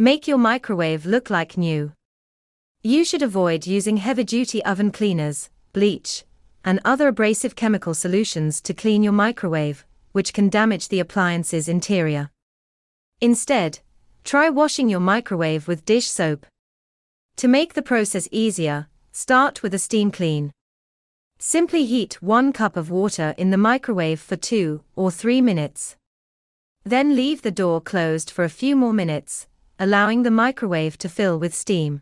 Make your microwave look like new. You should avoid using heavy-duty oven cleaners, bleach, and other abrasive chemical solutions to clean your microwave, which can damage the appliance's interior. Instead, try washing your microwave with dish soap. To make the process easier, start with a steam clean. Simply heat 1 cup of water in the microwave for 2 or 3 minutes. Then leave the door closed for a few more minutes allowing the microwave to fill with steam.